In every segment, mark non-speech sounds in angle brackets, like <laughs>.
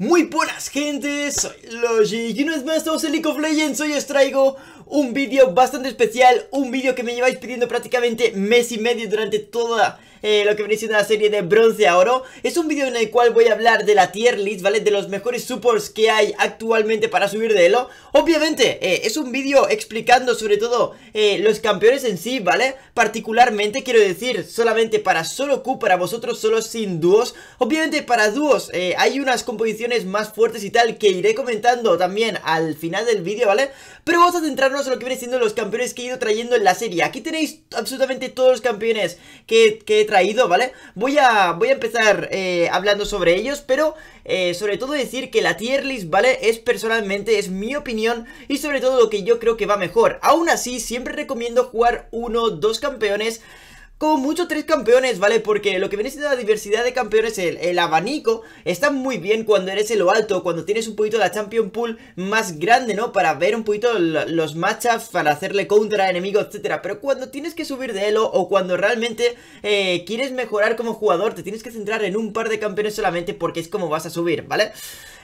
Muy buenas gente, soy Logic y una vez más estamos en League of Legends, hoy os traigo un vídeo bastante especial, un vídeo que me lleváis pidiendo prácticamente mes y medio durante toda eh, lo que viene siendo la serie de bronce a oro. Es un vídeo en el cual voy a hablar de la tier list, ¿vale? De los mejores supports que hay actualmente para subir de elo. Obviamente, eh, es un vídeo explicando sobre todo eh, los campeones en sí, ¿vale? Particularmente, quiero decir, solamente para solo Q, para vosotros solo sin dúos. Obviamente para dúos hay unas composiciones más fuertes y tal que iré comentando también al final del vídeo, ¿vale? Pero vamos a centrarnos a lo que vienen siendo los campeones que he ido trayendo en la serie Aquí tenéis absolutamente todos los campeones que, he traído, ¿vale? Voy a, voy a empezar eh, hablando sobre ellos, pero eh, sobre todo decir que la tier list, ¿vale? Es personalmente, es mi opinión y sobre todo lo que yo creo que va mejor Aún así, siempre recomiendo jugar uno, o dos campeones con mucho tres campeones, ¿vale? Porque lo que viene siendo la diversidad de campeones, el, abanico, está muy bien cuando eres en lo alto, cuando tienes un poquito la Champion Pool más grande, ¿no? Para ver un poquito los matchups, para hacerle contra a enemigos, etcétera. Pero cuando tienes que subir de elo o cuando realmente eh, quieres mejorar como jugador, te tienes que centrar en un par de campeones solamente porque es como vas a subir, ¿vale?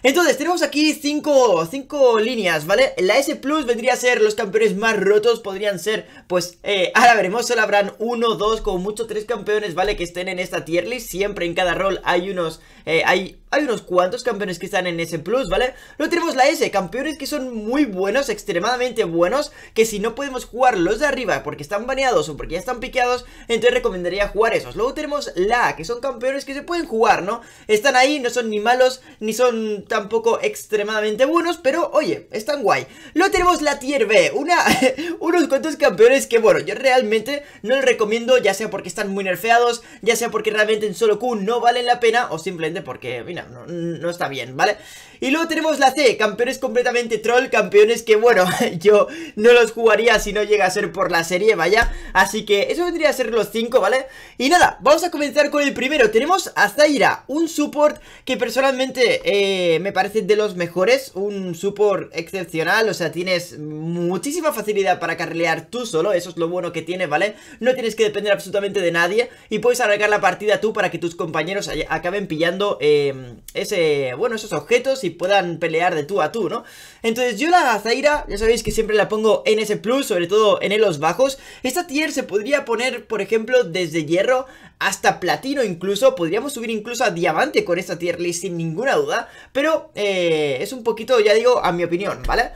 Entonces, tenemos aquí cinco, cinco líneas, ¿vale? La S Plus vendría a ser los campeones más rotos, podrían ser, pues, eh, <laughs> ahora veremos, solo habrán uno, dos, como mucho tres campeones, ¿vale? Que estén en esta tier list, siempre en cada rol hay unos, eh, hay, hay unos cuantos campeones que están en S Plus, ¿vale? Luego tenemos la S, campeones que son muy buenos, extremadamente buenos, que si no podemos jugar los de arriba porque están baneados o porque ya están piqueados, entonces recomendaría jugar esos. Luego tenemos la A, que son campeones que se pueden jugar, ¿no? Están ahí, no son ni malos, ni son tampoco extremadamente buenos, pero oye, están guay. Luego tenemos la Tier B, una, <laughs> unos cuantos campeones que, bueno, yo realmente no les recomiendo, ya sea porque están muy nerfeados, ya sea porque realmente en solo Q no valen la pena, o simplemente porque, mira, no, está bien, ¿vale? Y luego tenemos la C, campeones completamente troll, campeones que, bueno, <laughs> yo no los jugaría si no llega a ser por la serie, vaya. Así que eso vendría a ser los cinco ¿vale? Y nada, vamos a comenzar con el primero. Tenemos a Zaira, un support que personalmente eh, me parece de los mejores, un support excepcional, o sea, tienes muchísima facilidad para carrelear tú solo, eso es lo bueno que tiene, ¿vale? No tienes que depender absolutamente de nadie y puedes arreglar la partida tú para que tus compañeros acaben pillando em, ese, bueno, esos objetos y puedan pelear de tú a tú, ¿no? Entonces yo la Zaira, ya sabéis que siempre la pongo en ese plus, sobre todo en los bajos. Esta tier se podría poner, por ejemplo, desde hierro hasta platino incluso, podríamos subir incluso a diamante con esta tier list sin ninguna duda, pero eh, es un poquito, ya digo, a mi opinión, ¿vale?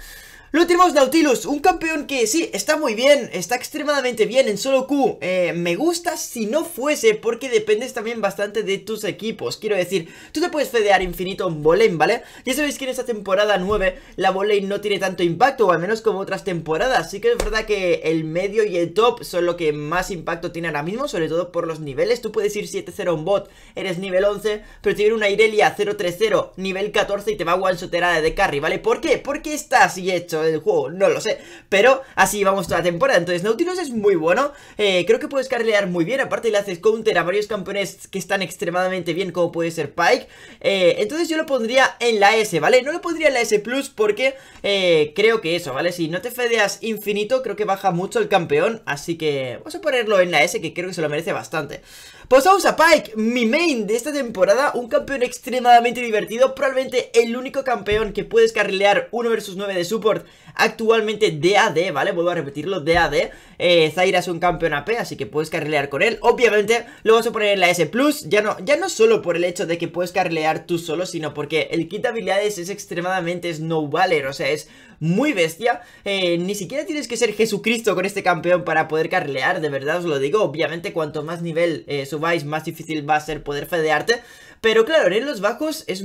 Lo tenemos Nautilus, un campeón que sí, está muy bien, está extremadamente bien en solo Q. Eh, me gusta si no fuese, porque dependes también bastante de tus equipos. Quiero decir, tú te puedes fedear infinito en Boleyn, ¿vale? Ya sabéis que en esta temporada 9 la Boleyn no tiene tanto impacto, o al menos como otras temporadas. Sí que es verdad que el medio y el top son lo que más impacto tiene ahora mismo, sobre todo por los niveles. Tú puedes ir 7-0 en bot, eres nivel 11, pero tienes una Irelia 0-3-0, nivel 14 y te va a one de carry, ¿vale? ¿Por qué? Porque estás y hecho del juego, no lo sé. Pero así vamos toda la temporada. Entonces, Nautilus es muy bueno. Eh, creo que puedes carelear muy bien. Aparte, le haces counter a varios campeones que están extremadamente bien, como puede ser Pike. Eh, entonces, yo lo pondría en la S, ¿vale? No lo pondría en la S Plus porque eh, creo que eso, ¿vale? Si no te fedeas infinito, creo que baja mucho el campeón. Así que vamos a ponerlo en la S, que creo que se lo merece bastante. Pasamos a Pike, mi main de esta temporada, un campeón extremadamente divertido, probablemente el único campeón que puedes carrilear 1 vs 9 de support actualmente de AD, ¿vale? Vuelvo a repetirlo, de Eh, Zaira es un campeón AP, así que puedes carrilear con él. Obviamente lo vas a poner en la S+, ya no, ya no solo por el hecho de que puedes carrilear tú solo, sino porque el kit de habilidades es extremadamente snowballer, o sea, es muy bestia. Eh, ni siquiera tienes que ser Jesucristo con este campeón para poder carrilear, de verdad os lo digo. Obviamente cuanto más nivel eh, Vais, más difícil va a ser poder fedearte. Pero claro, en los bajos es,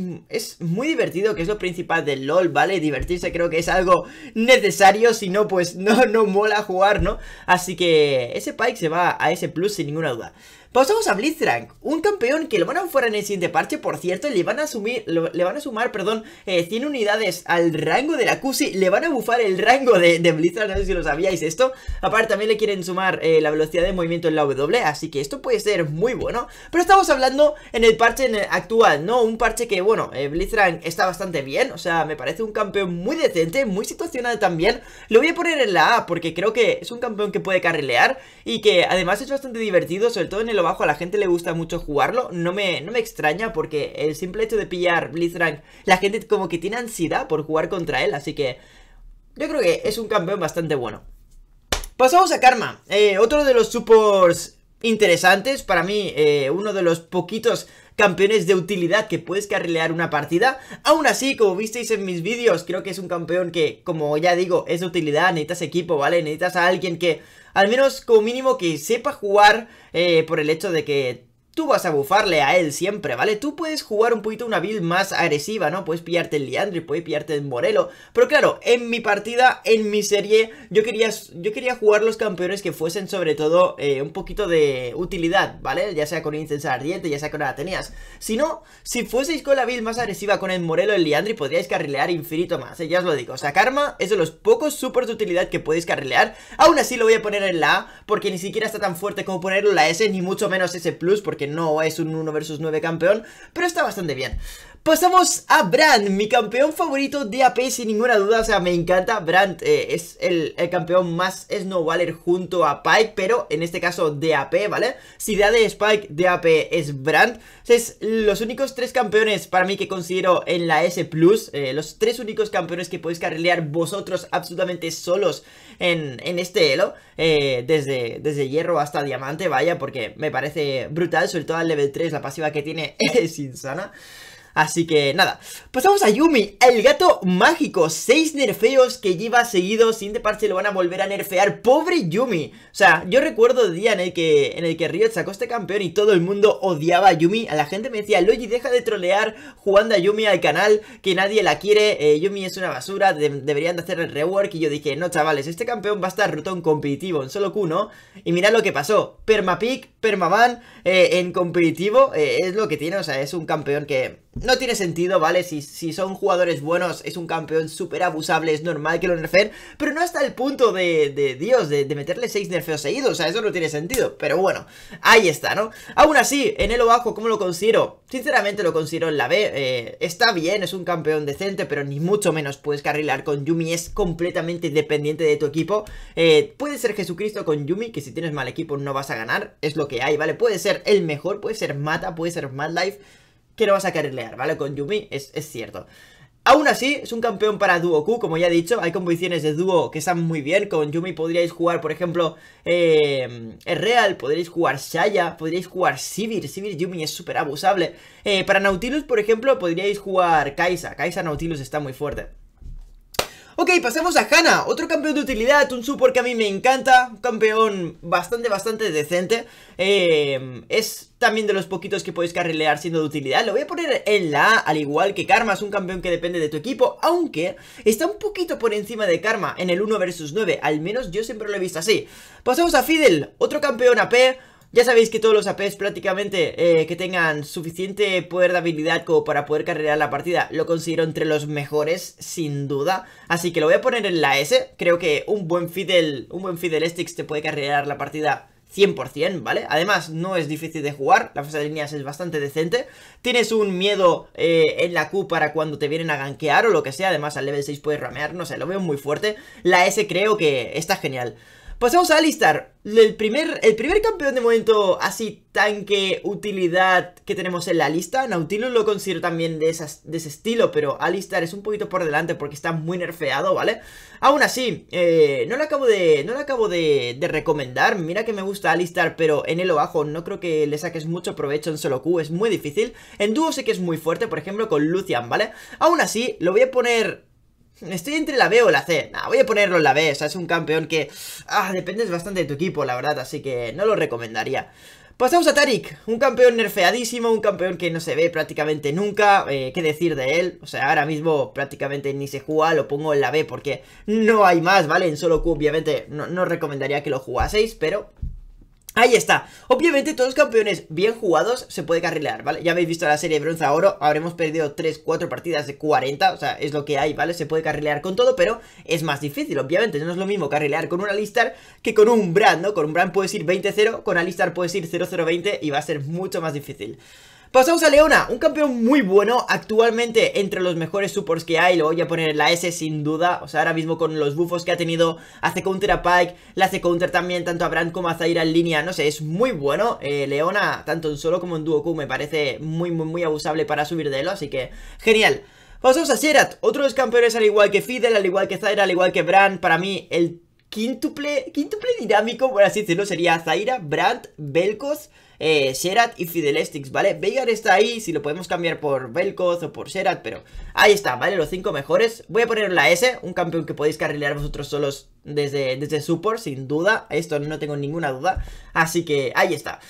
muy divertido, que es lo principal del LOL, ¿vale? Divertirse creo que es algo necesario, si no, pues no, no mola jugar, ¿no? Así que ese Pike se va a ese plus sin ninguna duda. Pasamos a Blitzcrank, un campeón que lo van a fuera en el siguiente parche, por cierto, le van a le van a sumar, perdón, 100 eh, unidades al rango de la Cusi, le van a bufar el rango de, de Blitzcrank, no sé si lo sabíais esto. Aparte también le quieren sumar eh, la velocidad de movimiento en la W, así que esto puede ser muy bueno. Pero estamos hablando en el parche actual, ¿no? Un parche que, bueno, eh, Blitzcrank está bastante bien, o sea, me parece un campeón muy decente, muy situacional también. Lo voy a poner en la A porque creo que es un campeón que puede carrilear y que además es bastante divertido, sobre todo en el bajo, a la gente le gusta mucho jugarlo. No me, no me extraña porque el simple hecho de pillar Blitzcrank, la gente como que tiene ansiedad por jugar contra él. Así que yo creo que es un campeón bastante bueno. Pasamos a Karma, eh, otro de los supports interesantes. Para mí, eh, uno de los poquitos campeones de utilidad que puedes carrilear una partida. Aún así, como visteis en mis vídeos, creo que es un campeón que, como ya digo, es de utilidad, necesitas equipo, ¿vale? Necesitas a alguien que, al menos como mínimo, que sepa jugar eh, por el hecho de que Tú vas a bufarle a él siempre, ¿vale? Tú puedes jugar un poquito una build más agresiva, ¿no? Puedes pillarte el Liandry, puedes pillarte el Morelo. Pero claro, en mi partida, en mi serie, yo quería, yo quería jugar los campeones que fuesen sobre todo eh, un poquito de utilidad, ¿vale? Ya sea con Incensa Ardiente, ya sea con Ateneas. Si no, si fueseis con la build más agresiva con el Morelo, el Liandry, podríais carrilear infinito más, ¿eh? ya os lo digo. O sea, Karma es de los pocos supers de utilidad que podéis carrilear. Aún así lo voy a poner en la A, porque ni siquiera está tan fuerte como ponerlo en la S, ni mucho menos S+, porque no es un 1 versus 9 campeón, pero está bastante bien. Pasamos pues a ah, Brand, mi campeón favorito de AP sin ninguna duda, o sea, me encanta Brand eh, es el, campeón más snowballer junto a Pike, pero en este caso de AP, ¿vale? Si da de Spike, de AP es Brand. es los únicos tres campeones para mí que considero en la S+, Plus, eh, los tres únicos campeones que podéis carrilear vosotros absolutamente solos en, en este Elo, eh, desde, desde hierro hasta diamante, vaya, porque me parece brutal, sobre todo al level 3, la pasiva que tiene <laughs> es insana. Así que nada, pasamos a Yumi, el gato mágico, seis nerfeos que lleva seguido, sin de se lo van a volver a nerfear, pobre Yumi. O sea, yo recuerdo el día en el que en el que Riot sacó este campeón y todo el mundo odiaba a Yumi, a la gente me decía, "Logi, deja de trolear jugando a Yumi al canal, que nadie la quiere, eh, Yumi es una basura, deberían de hacer el rework." Y yo dije, "No, chavales, este campeón va a estar roto en competitivo en solo q ¿no? Y mirad lo que pasó, permapick, Permaman, eh, en competitivo eh, es lo que tiene, o sea, es un campeón que no tiene sentido, ¿vale? Si, si son jugadores buenos, es un campeón súper abusable, es normal que lo nerfeen, pero no hasta el punto de, de Dios, de, meterle 6 nerfeos seguidos, o sea, eso no tiene sentido, pero bueno, ahí está, ¿no? Aún así, en el bajo, ¿cómo lo considero? Sinceramente lo considero en la B, eh, está bien, es un campeón decente, pero ni mucho menos puedes carrilar con Yumi, es completamente independiente de tu equipo, eh, puede ser Jesucristo con Yumi, que si tienes mal equipo no vas a ganar, es lo que hay, ¿vale? Puede ser el mejor, puede ser Mata, puede ser Mad Life que no vas a querer leer, ¿vale? Con Yumi, es, es cierto. Aún así, es un campeón para dúo Q, como ya he dicho, hay composiciones de dúo que están muy bien, con Yumi podríais jugar, por ejemplo, eh, Real, podríais jugar Shaya, podríais jugar Sivir, Sivir Yumi es súper abusable. Eh, para Nautilus, por ejemplo, podríais jugar Kaisa, Kaisa Nautilus está muy fuerte. Ok, pasemos a Hanna, otro campeón de utilidad, un support que a mí me encanta, campeón bastante, bastante decente. Eh, es también de los poquitos que podéis carrilear siendo de utilidad. Lo voy a poner en la A, al igual que Karma, es un campeón que depende de tu equipo, aunque está un poquito por encima de Karma en el 1 versus 9, al menos yo siempre lo he visto así. Pasamos a Fidel, otro campeón AP, ya sabéis que todos los APs prácticamente eh, que tengan suficiente poder de habilidad como para poder carrerar la partida lo considero entre los mejores, sin duda. Así que lo voy a poner en la S. Creo que un buen Fidel, un buen Fidel Sticks te puede carrerar la partida 100%, ¿vale? Además, no es difícil de jugar, la fase de líneas es bastante decente. Tienes un miedo eh, en la Q para cuando te vienen a gankear o lo que sea. Además, al level 6 puedes ramear, no sé, lo veo muy fuerte. La S creo que está genial. Pasamos pues a Alistar, el primer, el primer campeón de momento así tanque, utilidad que tenemos en la lista. Nautilus lo considero también de, esas, de ese estilo, pero Alistar es un poquito por delante porque está muy nerfeado, ¿vale? Aún así, eh, no lo acabo, de, no lo acabo de, de, recomendar. Mira que me gusta Alistar, pero en el bajo no creo que le saques mucho provecho en solo Q, es muy difícil. En dúo sé que es muy fuerte, por ejemplo, con Lucian, ¿vale? Aún así, lo voy a poner Estoy entre la B o la C. Nah, voy a ponerlo en la B. O sea, es un campeón que... Ah, dependes bastante de tu equipo, la verdad. Así que no lo recomendaría. Pasamos a Tarik, un campeón nerfeadísimo, un campeón que no se ve prácticamente nunca, eh, qué decir de él, o sea, ahora mismo prácticamente ni se juega, lo pongo en la B porque no hay más, ¿vale? En solo Q obviamente no, no recomendaría que lo jugaseis, pero Ahí está, obviamente todos los campeones bien jugados se puede carrilear, ¿vale? Ya habéis visto la serie de bronce a oro, habremos perdido 3, 4 partidas de 40, o sea, es lo que hay, ¿vale? Se puede carrilear con todo, pero es más difícil, obviamente, no es lo mismo carrilear con un Alistar que con un Brand, ¿no? Con un Brand puedes ir 20-0, con Alistar puedes ir 0-0-20 y va a ser mucho más difícil Pasamos a Leona, un campeón muy bueno, actualmente entre los mejores supports que hay, lo voy a poner en la S sin duda, o sea, ahora mismo con los buffos que ha tenido, hace counter a Pike, la hace counter también tanto a Brand como a Zaira en línea, no sé, es muy bueno, eh, Leona tanto en solo como en duo Q me parece muy muy muy abusable para subir de él, así que genial. Pasamos a Sherat, los campeones al igual que Fidel, al igual que Zaira, al igual que Brand, para mí el quíntuple, quíntuple dinámico, por así decirlo, sería Zaira, Brandt, Belkos Sherat eh, y Fidelestix, ¿vale? Veigar está ahí, si lo podemos cambiar por Velkoz o por Sherat, pero ahí está, ¿vale? Los cinco mejores. Voy a poner la S, un campeón que podéis carrilear vosotros solos desde, desde support, sin duda. Esto no tengo ninguna duda. Así que ahí está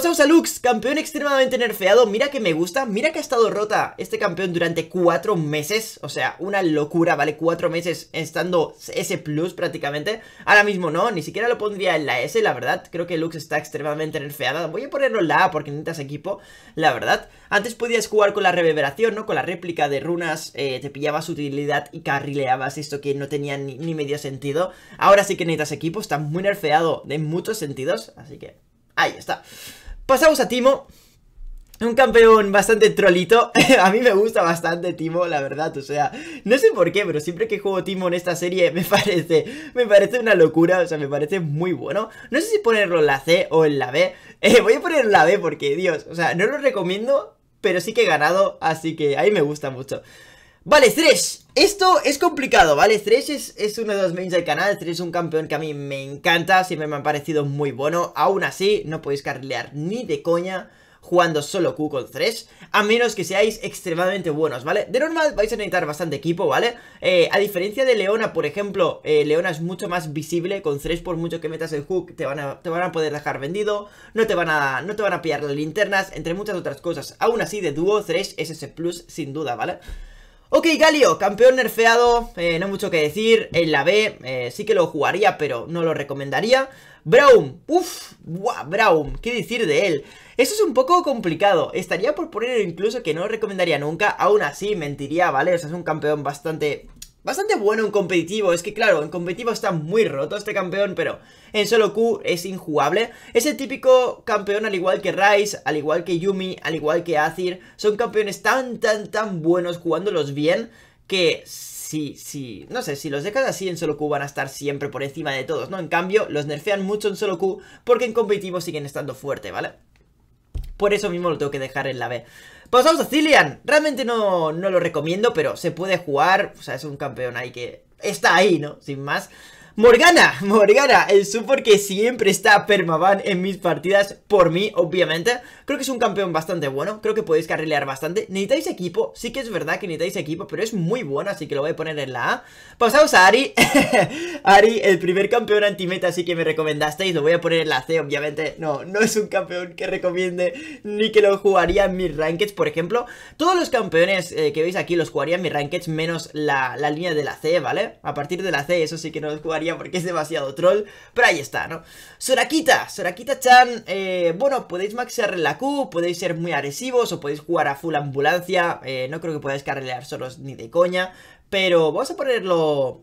vamos pues a Lux, campeón extremadamente nerfeado, mira que me gusta, mira que ha estado rota este campeón durante cuatro meses, o sea, una locura, ¿vale? cuatro meses estando S plus prácticamente, ahora mismo no, ni siquiera lo pondría en la S, la verdad, creo que Lux está extremadamente nerfeada, voy a ponerlo en la A porque necesitas equipo, la verdad. Antes podías jugar con la reverberación, ¿no? Con la réplica de runas, eh, te pillabas utilidad y carrileabas esto que no tenía ni, ni medio sentido, ahora sí que necesitas equipo, está muy nerfeado de muchos sentidos, así que... Ahí está. Pasamos a Timo. Un campeón bastante trollito, <laughs> a mí me gusta bastante Timo, la verdad. O sea, no sé por qué, pero siempre que juego Timo en esta serie <laughs> me parece, me parece una locura. O sea, me parece muy bueno. No sé si ponerlo en la C o en la B. <laughs> Eh, voy a poner en la B porque, Dios, o sea, no lo recomiendo, pero sí que he ganado. Así que ahí me gusta mucho. Vale, Thresh, esto es complicado, ¿vale? Thresh es, es, uno de los mains del canal, Thresh es un campeón que a mí me encanta, siempre me ha parecido muy bueno, aún así no podéis carrear ni de coña jugando solo Q con Thresh, a menos que seáis extremadamente buenos, ¿vale? De normal vais a necesitar bastante equipo, ¿vale? Eh, a diferencia de Leona, por ejemplo, eh, Leona es mucho más visible, con 3, por mucho que metas el hook te van a, te van a poder dejar vendido, no te, van a, no te van a pillar las linternas, entre muchas otras cosas. Aún así, de dúo, 3, es ese plus sin duda, ¿vale? Ok, Galio, campeón nerfeado, no eh, no mucho que decir, en la B eh, sí que lo jugaría, pero no lo recomendaría. Braum, uff, Braum, qué decir de él. Eso es un poco complicado, estaría por poner incluso que no lo recomendaría nunca, aún así mentiría, ¿vale? O sea, es un campeón bastante Bastante bueno en competitivo, es que claro, en competitivo está muy roto este campeón, pero en solo Q es injugable. Es el típico campeón al igual que Rice, al igual que Yumi, al igual que Azir. Son campeones tan, tan, tan buenos jugándolos bien que si, si, no sé, si los dejas así en solo Q van a estar siempre por encima de todos, ¿no? En cambio, los nerfean mucho en solo Q porque en competitivo siguen estando fuerte, ¿vale? Por eso mismo lo tengo que dejar en la B. Pasamos a Cillian. Realmente no, no lo recomiendo, pero se puede jugar. O sea, es un campeón ahí que está ahí, ¿no? Sin más. Morgana, <laughs> Morgana, el support que siempre está permaban en mis partidas por mí, obviamente Creo que es un campeón bastante bueno, creo que podéis carrilear bastante Necesitáis equipo, sí que es verdad que necesitáis equipo, pero es muy bueno, así que lo voy a poner en la A Pasamos a Ari <laughs> Ari, el primer campeón anti-meta así que me recomendasteis, lo voy a poner en la C, obviamente No, no es un campeón que recomiende, ni que lo jugaría en mis rankings, por ejemplo Todos los campeones eh, que veis aquí los jugaría en mis rankings, menos la, la línea de la C, ¿vale? A partir de la C, eso sí que no los jugaría porque es demasiado troll, pero ahí está, ¿no? Sorakita, Sorakita-chan, eh, bueno, podéis maxear la Q, podéis ser muy agresivos o podéis jugar a full ambulancia, eh, no creo que podáis carrelear solos ni de coña, pero vamos a ponerlo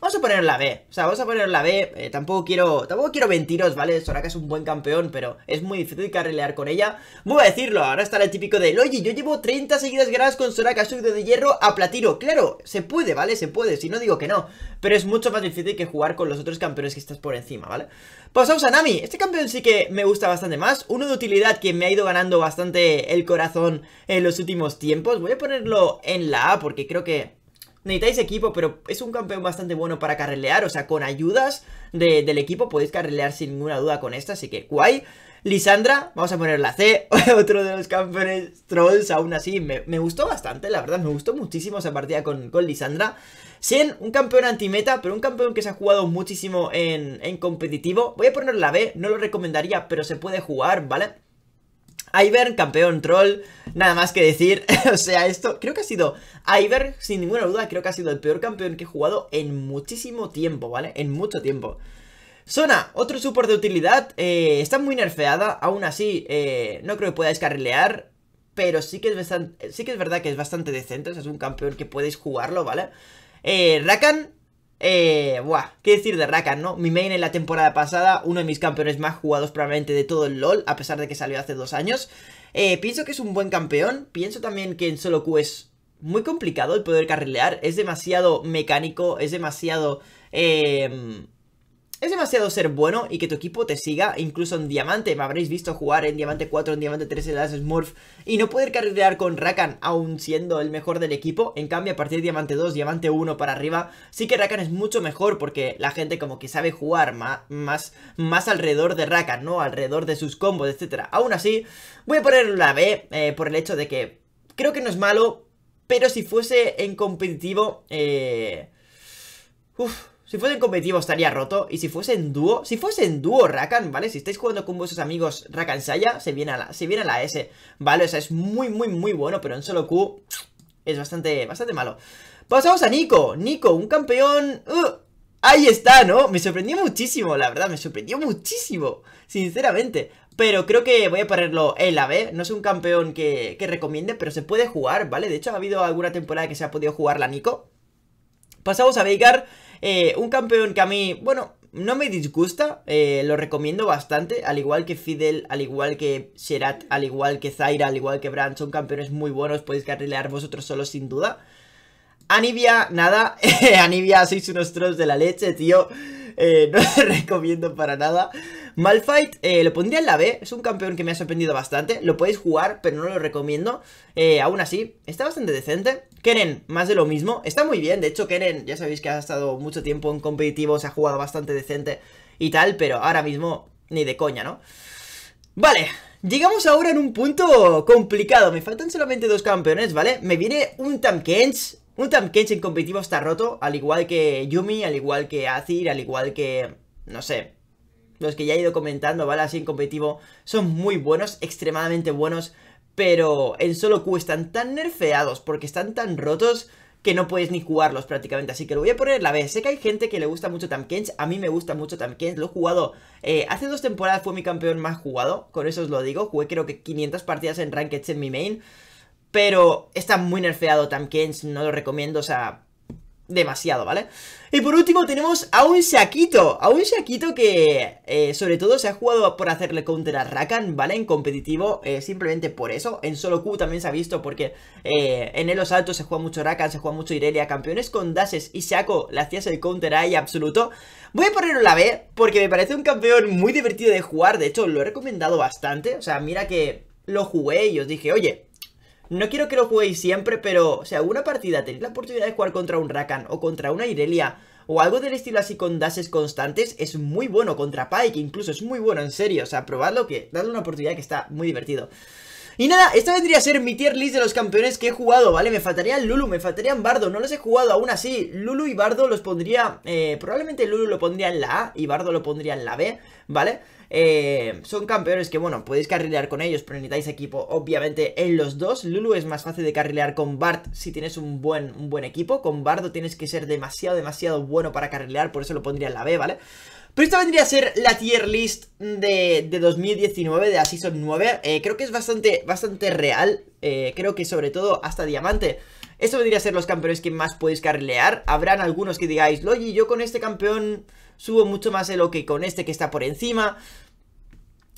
Vamos a poner la B, o sea, vamos a poner la B, eh, tampoco quiero tampoco quiero mentiros, ¿vale? Soraka es un buen campeón, pero es muy difícil Carrelear con ella. Voy a decirlo, ahora está el típico de, oye, yo llevo 30 seguidas Gras con Soraka, subido de hierro a platino. Claro, se puede, ¿vale? Se puede, si no digo que no, pero es mucho más difícil que jugar con los otros campeones que estás por encima, ¿vale? Pasamos pues a Nami, este campeón sí que me gusta bastante más, uno de utilidad que me ha ido ganando bastante el corazón en los últimos tiempos. Voy a ponerlo en la A porque creo que necesitáis equipo, pero es un campeón bastante bueno para carrelear, o sea, con ayudas del equipo podéis carrelear sin ninguna duda con esta, así que guay. Lisandra, vamos a poner la C, <laughs> otro de los campeones trolls, aún así, me, gustó bastante, la verdad, me gustó muchísimo esa partida con, con Lisandra. 100, un campeón antimeta, pero un campeón que se ha jugado muchísimo en, en competitivo. Voy a poner la B, no lo recomendaría, pero se puede jugar, ¿vale? Ivern, campeón troll, nada más que decir, <laughs> o sea, esto creo que ha sido, Ivern, sin ninguna duda, creo que ha sido el peor campeón que he jugado en muchísimo tiempo, ¿vale? En mucho tiempo. Sona, otro support de utilidad, eh, está muy nerfeada, aún así, eh, no creo que pueda carrilear. pero sí que, es bastante, sí que es verdad que es bastante decente, o sea, es un campeón que podéis jugarlo, ¿vale? Eh, Rakan, eh, buah, qué decir de Rakan, ¿no? Mi main en la temporada pasada, uno de mis campeones más jugados probablemente de todo el LoL, a pesar de que salió hace dos años. Eh, pienso que es un buen campeón, pienso también que en solo Q es muy complicado el poder carrilear, es demasiado mecánico, es demasiado... Eh, es demasiado ser bueno y que tu equipo te siga, e incluso en Diamante, me habréis visto jugar en Diamante 4, en Diamante 3, en las Smurf, y no poder carregar con Rakan aún siendo el mejor del equipo, en cambio a partir de Diamante 2, Diamante 1 para arriba, sí que Rakan es mucho mejor porque la gente como que sabe jugar más, más, alrededor de Rakan, ¿no? Alrededor de sus combos, etc. Aún así, voy a poner la B eh, por el hecho de que creo que no es malo, pero si fuese en competitivo, eh... Uf, si fuese en competitivo estaría roto. Y si fuese en dúo, si fuese en dúo Rakan, ¿vale? Si estáis jugando con vuestros amigos Rakan Saya, se viene a la, se viene la S, ¿vale? O sea, es muy, muy, muy bueno, pero en solo Q es bastante, bastante malo. Pasamos a Nico. Nico, un campeón... Uh, ahí está, ¿no? Me sorprendió muchísimo, la verdad, me sorprendió muchísimo, sinceramente. Pero creo que voy a ponerlo en la B. No es un campeón que, que recomiende, pero se puede jugar, ¿vale? De hecho, ha habido alguna temporada que se ha podido jugar la Nico. Pasamos a Veigar. Eh, un campeón que a mí, bueno, no me disgusta, eh, lo recomiendo bastante, al igual que Fidel, al igual que Sherat, al igual que Zaira, al igual que Bran, son campeones muy buenos, podéis carrilear vosotros solos sin duda. Anivia, nada, <laughs> Anivia sois unos trolls de la leche, tío, eh, no lo <laughs> recomiendo para nada. Malfight lo pondría en la B, es un campeón que me ha sorprendido bastante, lo podéis jugar, pero no lo recomiendo, aún así, está bastante decente. Keren, más de lo mismo. Está muy bien, de hecho Keren, ya sabéis que ha estado mucho tiempo en competitivo, se ha jugado bastante decente y tal, pero ahora mismo ni de coña, ¿no? Vale, llegamos ahora en un punto complicado. Me faltan solamente dos campeones, ¿vale? Me viene un Tamkench. Un Tamkench en competitivo está roto, al igual que Yumi, al igual que Azir, al igual que... No sé, los que ya he ido comentando, ¿vale? Así en competitivo, son muy buenos, extremadamente buenos pero en solo Q están tan nerfeados porque están tan rotos que no puedes ni jugarlos prácticamente, así que lo voy a poner la B. Sé que hay gente que le gusta mucho Tamkens, a mí me gusta mucho Tamkens, lo he jugado, eh, hace dos temporadas fue mi campeón más jugado, con eso os lo digo, jugué creo que 500 partidas en Ranked en mi main, pero está muy nerfeado Tamkens, no lo recomiendo, o sea, demasiado, ¿vale? Y por último tenemos a un Shaquito, a un Shaquito que eh, sobre todo se ha jugado por hacerle counter a Rakan, ¿vale? En competitivo, eh, simplemente por eso, en solo Q también se ha visto porque eh, en los Altos se juega mucho Rakan, se juega mucho Irelia, campeones con Dashes y Saco le hacías el counter ahí absoluto. Voy a ponerlo la B porque me parece un campeón muy divertido de jugar, de hecho lo he recomendado bastante, o sea, mira que lo jugué y os dije, oye, no quiero que lo juguéis siempre, pero, si alguna partida, tenéis la oportunidad de jugar contra un Rakan o contra una Irelia o algo del estilo así con dashes constantes, es muy bueno contra Pike, incluso es muy bueno, en serio, o sea, probadlo que, dadle una oportunidad que está muy divertido. Y nada, esta vendría a ser mi tier list de los campeones que he jugado, ¿vale? Me faltaría Lulu, me faltaría Bardo, no los he jugado aún así. Lulu y Bardo los pondría, eh, probablemente Lulu lo pondría en la A y Bardo lo pondría en la B, ¿vale? Eh, son campeones que, bueno, podéis carrilear con ellos, pero necesitáis equipo, obviamente, en los dos. Lulu es más fácil de carrilear con Bart si tienes un buen, un buen equipo. Con Bardo tienes que ser demasiado, demasiado bueno para carrilear, por eso lo pondría en la B, ¿vale? Pero esta vendría a ser la tier list de, 2019, de la Season 9. Eh, creo que es bastante, bastante real, eh, creo que sobre todo hasta Diamante. Esto vendría a ser los campeones que más podéis carrilear. Habrán algunos que digáis, Logi, yo con este campeón subo mucho más de lo que con este que está por encima.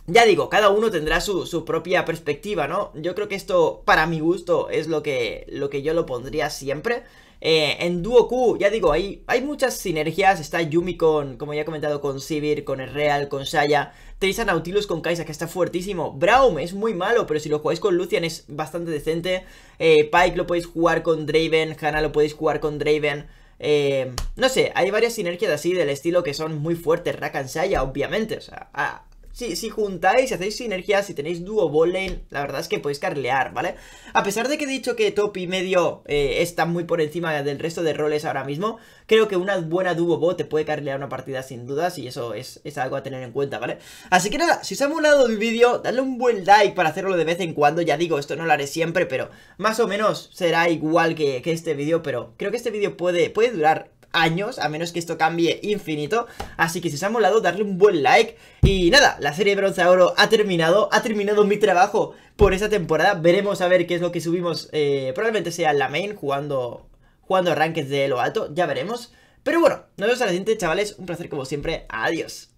Ya digo, cada uno tendrá su, propia perspectiva, ¿no? Yo creo que esto, para mi gusto, es lo que, lo que yo lo pondría siempre. Eh, en Duo Q, ya digo, hay, hay muchas sinergias. Está Yumi con, como ya he comentado, con Sivir, con Real, con Shaya. Tenéis Nautilus con Kaisa, que está fuertísimo. Braum es muy malo, pero si lo jugáis con Lucian es bastante decente. Eh, Pike lo podéis jugar con Draven. Hanna lo podéis jugar con Draven. Eh, no sé, hay varias sinergias así del estilo que son muy fuertes. Rakan Shaya, obviamente. O sea, ah, si, si juntáis, si hacéis sinergias, si tenéis duo volen la verdad es que podéis carlear, ¿vale? A pesar de que he dicho que top y medio está eh, están muy por encima del resto de roles ahora mismo, creo que una buena duo bot te puede carlear una partida sin dudas y eso es, es algo a tener en cuenta, ¿vale? Así que nada, si os ha molado el vídeo, dadle un buen like para hacerlo de vez en cuando, ya digo, esto no lo haré siempre, pero más o menos será igual que, este vídeo, pero creo que este vídeo puede, puede durar años, a menos que esto cambie infinito. Así que si os ha molado, darle un buen like. Y nada, la serie de bronce a oro ha terminado, ha terminado mi trabajo por esta temporada. Veremos a ver qué es lo que subimos, eh, probablemente sea la main, jugando, jugando rankings de lo alto, ya veremos. Pero bueno, nos vemos a la siguiente, chavales. Un placer como siempre. Adiós.